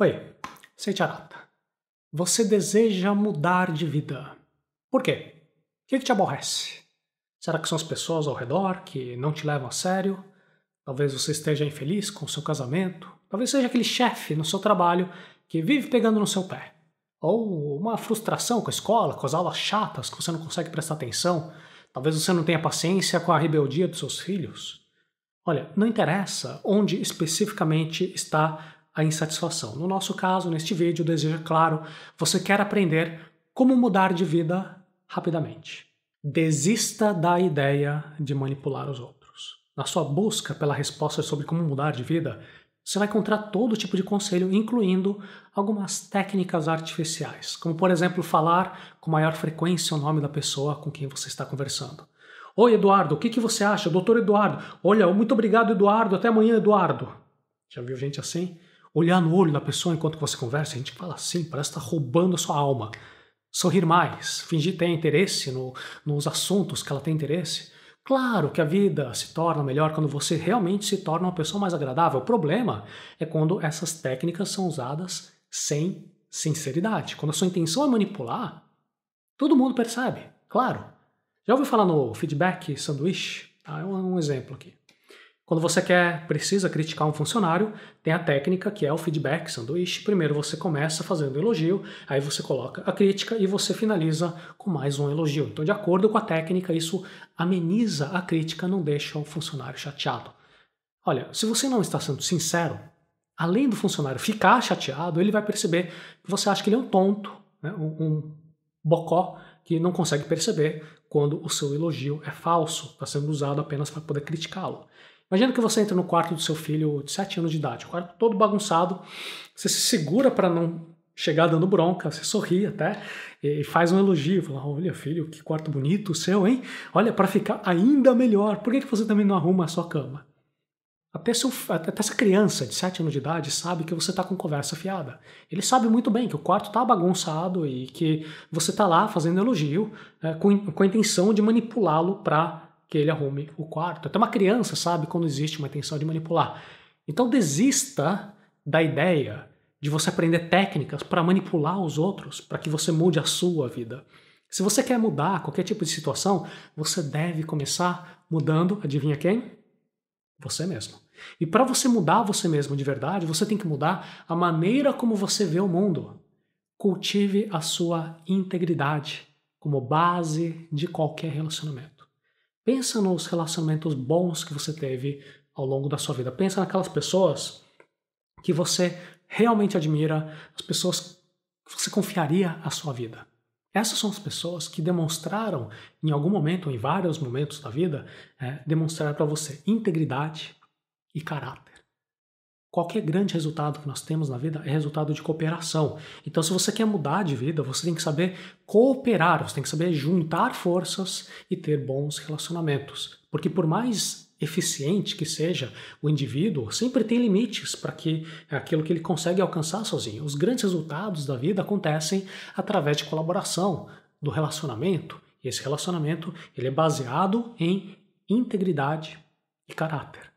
Oi, sei Charata. Você deseja mudar de vida. Por quê? O que, que te aborrece? Será que são as pessoas ao redor que não te levam a sério? Talvez você esteja infeliz com o seu casamento. Talvez seja aquele chefe no seu trabalho que vive pegando no seu pé. Ou uma frustração com a escola, com as aulas chatas que você não consegue prestar atenção. Talvez você não tenha paciência com a rebeldia dos seus filhos. Olha, não interessa onde especificamente está a insatisfação. No nosso caso, neste vídeo, o desejo é claro, você quer aprender como mudar de vida rapidamente. Desista da ideia de manipular os outros. Na sua busca pela resposta sobre como mudar de vida, você vai encontrar todo tipo de conselho, incluindo algumas técnicas artificiais, como por exemplo falar com maior frequência o nome da pessoa com quem você está conversando. Oi, Eduardo, o que, que você acha? Doutor Eduardo, olha, muito obrigado, Eduardo, até amanhã, Eduardo. Já viu gente assim? olhar no olho da pessoa enquanto você conversa, a gente fala assim, parece estar tá roubando a sua alma. Sorrir mais, fingir ter interesse no, nos assuntos que ela tem interesse. Claro que a vida se torna melhor quando você realmente se torna uma pessoa mais agradável. O problema é quando essas técnicas são usadas sem sinceridade. Quando a sua intenção é manipular, todo mundo percebe, claro. Já ouviu falar no feedback sanduíche? Ah, é um exemplo aqui. Quando você quer, precisa criticar um funcionário, tem a técnica que é o feedback sanduíche. Primeiro você começa fazendo elogio, aí você coloca a crítica e você finaliza com mais um elogio. Então, de acordo com a técnica, isso ameniza a crítica, não deixa o funcionário chateado. Olha, se você não está sendo sincero, além do funcionário ficar chateado, ele vai perceber que você acha que ele é um tonto, né? um, um bocó que não consegue perceber quando o seu elogio é falso, está sendo usado apenas para poder criticá-lo. Imagina que você entra no quarto do seu filho de 7 anos de idade, o quarto todo bagunçado, você se segura para não chegar dando bronca, você sorri até e faz um elogio, fala: "Olha, filho, que quarto bonito o seu, hein? Olha, para ficar ainda melhor. Por que, que você também não arruma a sua cama?" Até, seu, até essa criança de 7 anos de idade sabe que você está com conversa fiada. Ele sabe muito bem que o quarto está bagunçado e que você está lá fazendo elogio né, com, com a intenção de manipulá-lo para que ele arrume o quarto. Até uma criança sabe quando existe uma intenção de manipular. Então desista da ideia de você aprender técnicas para manipular os outros, para que você mude a sua vida. Se você quer mudar qualquer tipo de situação, você deve começar mudando, adivinha quem? Você mesmo. E para você mudar você mesmo de verdade, você tem que mudar a maneira como você vê o mundo. Cultive a sua integridade como base de qualquer relacionamento. Pensa nos relacionamentos bons que você teve ao longo da sua vida. Pensa naquelas pessoas que você realmente admira, as pessoas que você confiaria a sua vida. Essas são as pessoas que demonstraram, em algum momento, ou em vários momentos da vida, é, demonstraram para você integridade e caráter. Qualquer grande resultado que nós temos na vida é resultado de cooperação. Então, se você quer mudar de vida, você tem que saber cooperar, você tem que saber juntar forças e ter bons relacionamentos. Porque, por mais eficiente que seja o indivíduo, sempre tem limites para que é aquilo que ele consegue alcançar sozinho. Os grandes resultados da vida acontecem através de colaboração, do relacionamento. E esse relacionamento ele é baseado em integridade e caráter.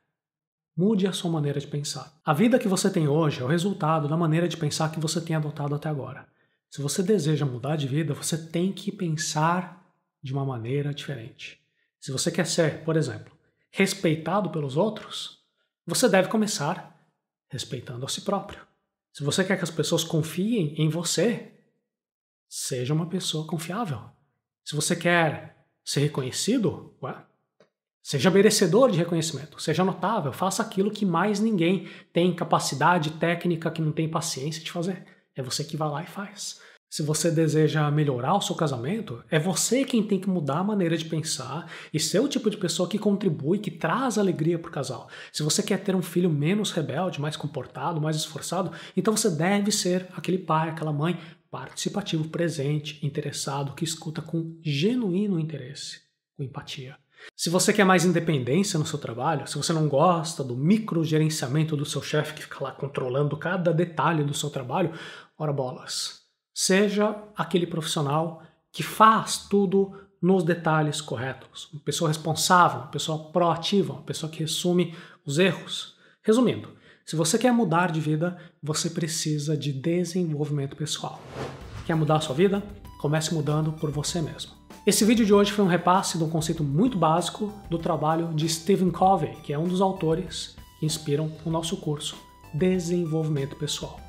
Mude a sua maneira de pensar. A vida que você tem hoje é o resultado da maneira de pensar que você tem adotado até agora. Se você deseja mudar de vida, você tem que pensar de uma maneira diferente. Se você quer ser, por exemplo, respeitado pelos outros, você deve começar respeitando a si próprio. Se você quer que as pessoas confiem em você, seja uma pessoa confiável. Se você quer ser reconhecido, ué, Seja merecedor de reconhecimento, seja notável, faça aquilo que mais ninguém tem capacidade técnica, que não tem paciência de fazer. É você que vai lá e faz. Se você deseja melhorar o seu casamento, é você quem tem que mudar a maneira de pensar e ser o tipo de pessoa que contribui, que traz alegria para o casal. Se você quer ter um filho menos rebelde, mais comportado, mais esforçado, então você deve ser aquele pai, aquela mãe participativo, presente, interessado, que escuta com genuíno interesse, com empatia. Se você quer mais independência no seu trabalho, se você não gosta do micro gerenciamento do seu chefe que fica lá controlando cada detalhe do seu trabalho, ora bolas. Seja aquele profissional que faz tudo nos detalhes corretos. Uma pessoa responsável, uma pessoa proativa, uma pessoa que resume os erros. Resumindo, se você quer mudar de vida, você precisa de desenvolvimento pessoal. Quer mudar a sua vida? Comece mudando por você mesmo. Esse vídeo de hoje foi um repasse de um conceito muito básico do trabalho de Stephen Covey, que é um dos autores que inspiram o nosso curso Desenvolvimento Pessoal.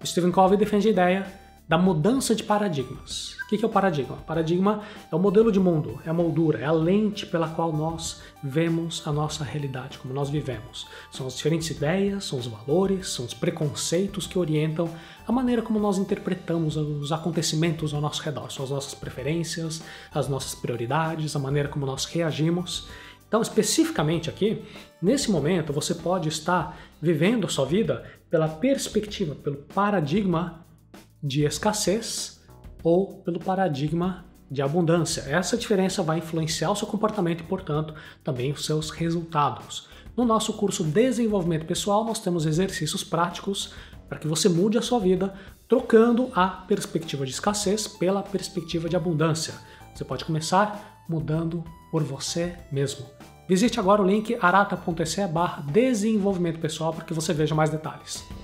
O Stephen Covey defende a ideia da mudança de paradigmas. O que é o paradigma? O paradigma é o modelo de mundo, é a moldura, é a lente pela qual nós vemos a nossa realidade, como nós vivemos. São as diferentes ideias, são os valores, são os preconceitos que orientam a maneira como nós interpretamos os acontecimentos ao nosso redor, são as nossas preferências, as nossas prioridades, a maneira como nós reagimos. Então, especificamente aqui, nesse momento, você pode estar vivendo a sua vida pela perspectiva, pelo paradigma de escassez ou pelo paradigma de abundância. Essa diferença vai influenciar o seu comportamento e, portanto, também os seus resultados. No nosso curso Desenvolvimento Pessoal, nós temos exercícios práticos para que você mude a sua vida, trocando a perspectiva de escassez pela perspectiva de abundância. Você pode começar mudando por você mesmo. Visite agora o link arata.se barra desenvolvimento pessoal para que você veja mais detalhes.